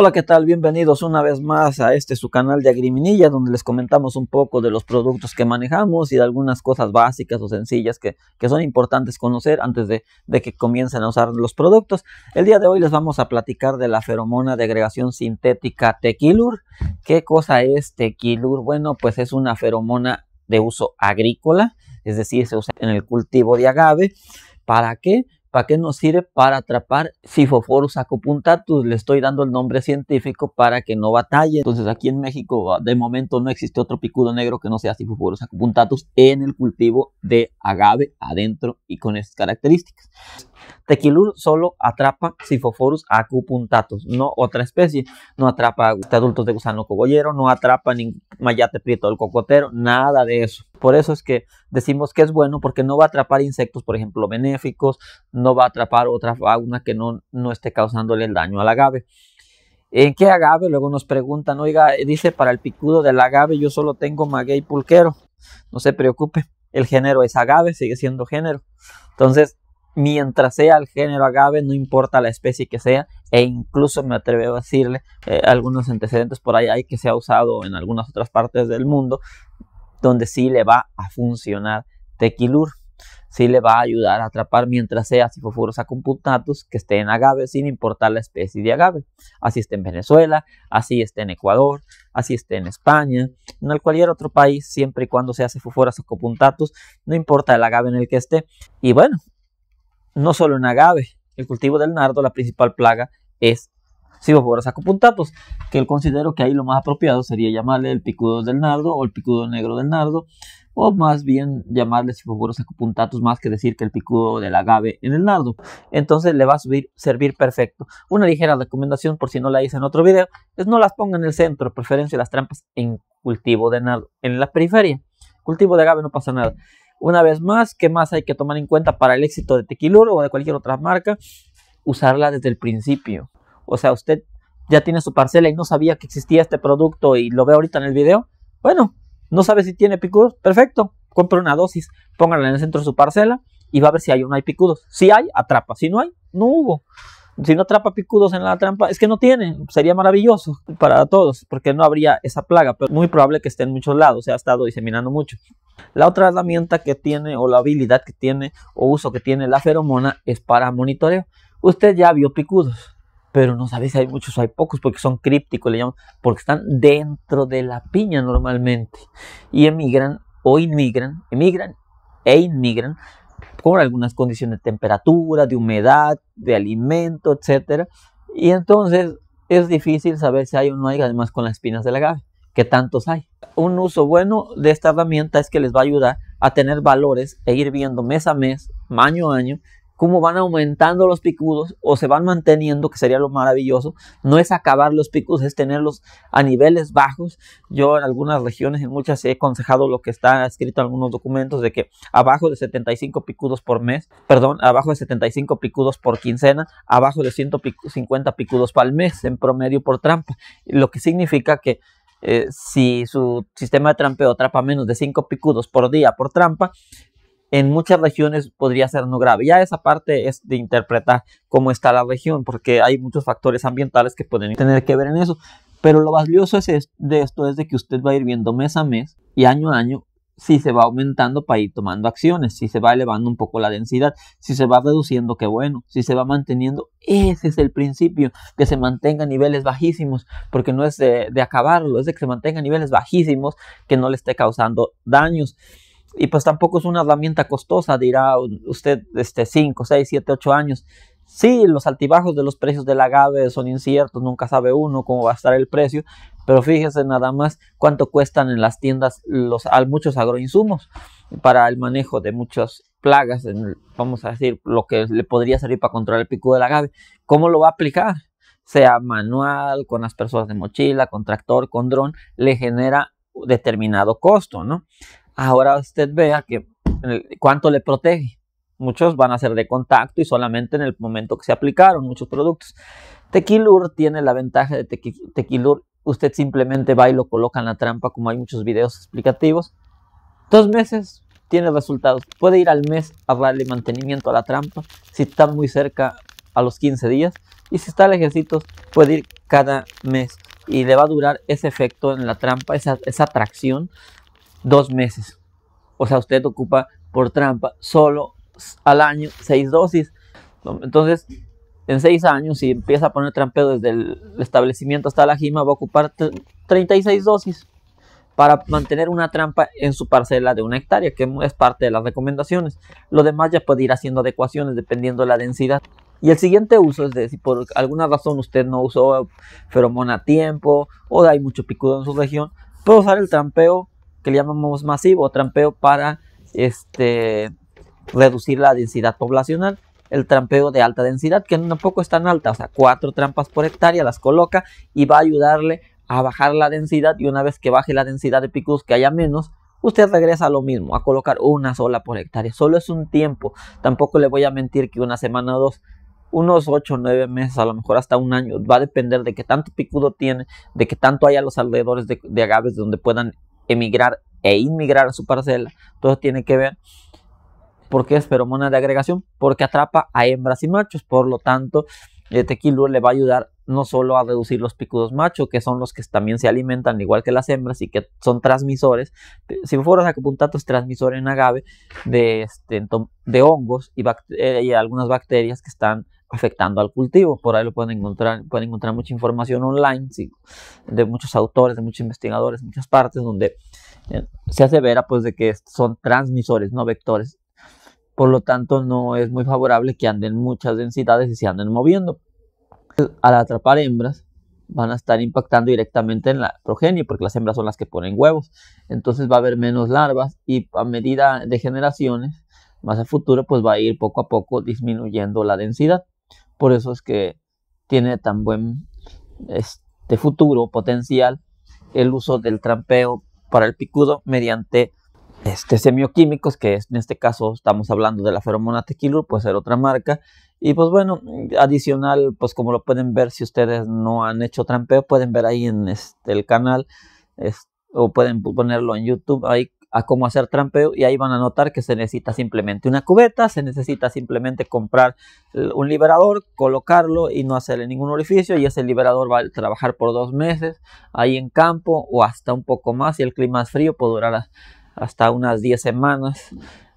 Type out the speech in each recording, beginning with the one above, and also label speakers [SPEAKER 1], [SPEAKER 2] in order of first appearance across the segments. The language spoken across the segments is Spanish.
[SPEAKER 1] Hola, ¿qué tal? Bienvenidos una vez más a este su canal de Agriminilla, donde les comentamos un poco de los productos que manejamos y de algunas cosas básicas o sencillas que, son importantes conocer antes de, de, que comiencen a usar los productos. El día de hoy les vamos a platicar de la feromona de agregación sintética Tequilur. ¿Qué cosa es Tequilur? Bueno, pues es una feromona de uso agrícola, es decir, se usa en el cultivo de agave. ¿Para qué? ¿Para qué nos sirve? Para atrapar Sifoforus acupuntatus. Pues, le estoy dando el nombre científico para que no batalle. Entonces aquí en México ah, de momento no existe otro picudo negro que no sea Sifoforus acupuntatus en el cultivo de agave adentro y con estas características. Tequilur solo atrapa Sifoforus acupuntatus, no otra especie. No atrapa este adultos de gusano cogollero, no atrapa ni mayate prieto del cocotero, nada de eso. Por eso es que decimos que es bueno porque no va a atrapar insectos, por ejemplo, benéficos, no va a atrapar otra fauna que no, no esté causándole el daño al agave. ¿En qué agave? Luego nos preguntan, oiga, dice para el picudo del agave yo solo tengo maguey pulquero. No se preocupe, el género es agave, sigue siendo género. Entonces, mientras sea el género agave, no importa la especie que sea, e incluso me atrevo a decirle eh, algunos antecedentes por ahí hay que se ha usado en algunas otras partes del mundo, donde sí le va a funcionar tequilur, sí le va a ayudar a atrapar mientras sea cifofuros computatus que esté en agave, sin importar la especie de agave. Así esté en Venezuela, así esté en Ecuador, así esté en España, en cualquier otro país, siempre y cuando sea cifofuros copuntatus no importa el agave en el que esté. Y bueno, no solo en agave, el cultivo del nardo, la principal plaga es sigoforos acupuntatos que él considero que ahí lo más apropiado sería llamarle el picudo del nardo o el picudo negro del nardo, o más bien llamarle Cibophora acupuntatos más que decir que el picudo del agave en el nardo. Entonces le va a servir perfecto. Una ligera recomendación por si no la hice en otro video es no las ponga en el centro, preferencia las trampas en cultivo de nardo, en la periferia. Cultivo de agave no pasa nada. Una vez más, ¿qué más hay que tomar en cuenta para el éxito de Tequiluro o de cualquier otra marca? Usarla desde el principio. O sea, usted ya tiene su parcela y no sabía que existía este producto y lo ve ahorita en el video. Bueno, no sabe si tiene picudos, perfecto. Compre una dosis, póngala en el centro de su parcela y va a ver si hay o no hay picudos. Si hay, atrapa. Si no hay, no hubo si no atrapa picudos en la trampa, es que no tiene, sería maravilloso para todos, porque no habría esa plaga, pero muy probable que esté en muchos lados, se ha estado diseminando mucho. La otra herramienta que tiene o la habilidad que tiene o uso que tiene la feromona es para monitoreo. Usted ya vio picudos, pero no sabe si hay muchos o hay pocos porque son crípticos, le llaman, porque están dentro de la piña normalmente y emigran o inmigran, emigran e inmigran algunas condiciones de temperatura, de humedad, de alimento, etc. Y entonces es difícil saber si hay o no hay, además con las espinas del agave, que tantos hay. Un uso bueno de esta herramienta es que les va a ayudar a tener valores e ir viendo mes a mes, año a año, cómo van aumentando los picudos o se van manteniendo, que sería lo maravilloso. No es acabar los picudos, es tenerlos a niveles bajos. Yo en algunas regiones, en muchas, he aconsejado lo que está escrito en algunos documentos de que abajo de 75 picudos por mes, perdón, abajo de 75 picudos por quincena, abajo de 150 picudos al mes en promedio por trampa. Lo que significa que eh, si su sistema de trampeo atrapa menos de 5 picudos por día por trampa, en muchas regiones podría ser no grave. Ya esa parte es de interpretar cómo está la región, porque hay muchos factores ambientales que pueden tener que ver en eso. Pero lo valioso es de esto es de que usted va a ir viendo mes a mes y año a año si se va aumentando para ir tomando acciones, si se va elevando un poco la densidad, si se va reduciendo, qué bueno, si se va manteniendo, ese es el principio, que se mantenga a niveles bajísimos, porque no es de, de acabarlo, es de que se mantenga a niveles bajísimos que no le esté causando daños y pues tampoco es una herramienta costosa, dirá usted, este, 5, 6, 7, 8 años. Sí, los altibajos de los precios del agave son inciertos, nunca sabe uno cómo va a estar el precio, pero fíjese nada más cuánto cuestan en las tiendas los, muchos agroinsumos para el manejo de muchas plagas, vamos a decir, lo que le podría servir para controlar el pico del agave. ¿Cómo lo va a aplicar? Sea manual, con las personas de mochila, con tractor, con dron, le genera determinado costo, ¿no? Ahora usted vea que cuánto le protege. Muchos van a ser de contacto y solamente en el momento que se aplicaron muchos productos. Tequilur tiene la ventaja de Tequilur. Usted simplemente va y lo coloca en la trampa, como hay muchos videos explicativos. Dos meses tiene resultados. Puede ir al mes a darle mantenimiento a la trampa. Si está muy cerca a los 15 días. Y si está al puede ir cada mes. Y le va a durar ese efecto en la trampa, esa, esa atracción dos meses. O sea, usted ocupa por trampa solo al año seis dosis. Entonces, en seis años, si empieza a poner trampeo desde el establecimiento hasta la jima, va a ocupar 36 dosis para mantener una trampa en su parcela de una hectárea, que es parte de las recomendaciones. Lo demás ya puede ir haciendo adecuaciones dependiendo de la densidad. Y el siguiente uso es de si por alguna razón usted no usó feromona a tiempo o hay mucho picudo en su región, puede usar el trampeo le llamamos masivo, trampeo para este, reducir la densidad poblacional. El trampeo de alta densidad, que tampoco es tan alta, o sea, cuatro trampas por hectárea, las coloca y va a ayudarle a bajar la densidad y una vez que baje la densidad de picudos que haya menos, usted regresa a lo mismo, a colocar una sola por hectárea. Solo es un tiempo, tampoco le voy a mentir que una semana o dos, unos ocho o meses, a lo mejor hasta un año. Va a depender de qué tanto picudo tiene, de que tanto haya los alrededores de, de agaves donde puedan emigrar e inmigrar a su parcela. Todo tiene que ver. ¿Por qué es feromona de agregación? Porque atrapa a hembras y machos. Por lo tanto, Este tequilo le va a ayudar no solo a reducir los picudos machos, que son los que también se alimentan igual que las hembras y que son transmisores. Si a acupuntato es pues, transmisor en agave de, este, de hongos y, algunas bacterias que están afectando al cultivo. Por ahí lo pueden encontrar, pueden encontrar mucha información online de muchos autores, de muchos investigadores, muchas partes donde eh, se asevera pues de que son transmisores, no vectores. Por lo tanto, no es muy favorable que anden muchas densidades y se anden moviendo al atrapar hembras, van a estar impactando directamente en la progenie, porque las hembras son las que ponen huevos. Entonces va a haber menos larvas y a medida de generaciones, más a futuro, pues va a ir poco a poco disminuyendo la densidad. Por eso es que tiene tan buen este futuro potencial el uso del trampeo para el picudo mediante este, semioquímicos, que es, en este caso estamos hablando de la feromona tequilur, puede ser otra marca. Y pues bueno, adicional, pues como lo pueden ver, si ustedes no han hecho trampeo, pueden ver ahí en este, el canal o pueden ponerlo en YouTube, ahí a cómo hacer trampeo y ahí van a notar que se necesita simplemente una cubeta, se necesita simplemente comprar un liberador, colocarlo y no hacerle ningún orificio y ese liberador va a trabajar por dos meses ahí en campo o hasta un poco más si el clima es frío, puede durar hasta unas 10 semanas,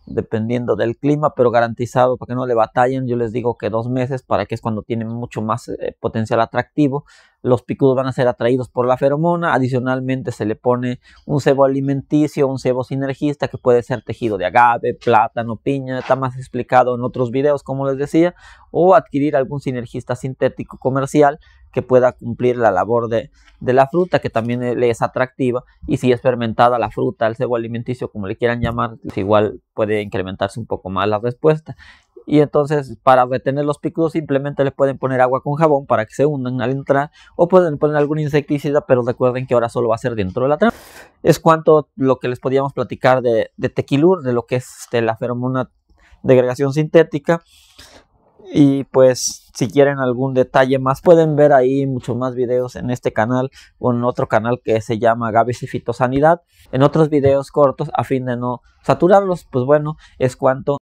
[SPEAKER 1] dependiendo del clima, pero garantizado para que no le batallen. Yo les digo que dos meses, para que es cuando tiene mucho más eh, potencial atractivo. Los picudos van a ser atraídos por la feromona. Adicionalmente, se le pone un cebo alimenticio, un cebo sinergista que puede ser tejido de agave, plátano, piña. Está más explicado en otros videos, como les decía, o adquirir algún sinergista sintético comercial que pueda cumplir la labor de, la fruta, que también e, le es atractiva. Y si es fermentada la fruta, el cebo alimenticio, como le quieran llamar, pues igual puede incrementarse un poco más la respuesta. Y entonces, para detener los picudos, simplemente le pueden poner agua con jabón para que se hundan al entrar, o pueden poner algún insecticida, pero recuerden que ahora solo va a ser dentro de la trama. Es cuanto lo que les podíamos platicar de, de tequilur, de lo que es este, la feromona degradación sintética. Y pues si quieren algún detalle más pueden ver ahí muchos más videos en este canal o en otro canal que se llama Gavis y Fitosanidad. En otros videos cortos a fin de no saturarlos, pues bueno, es cuanto.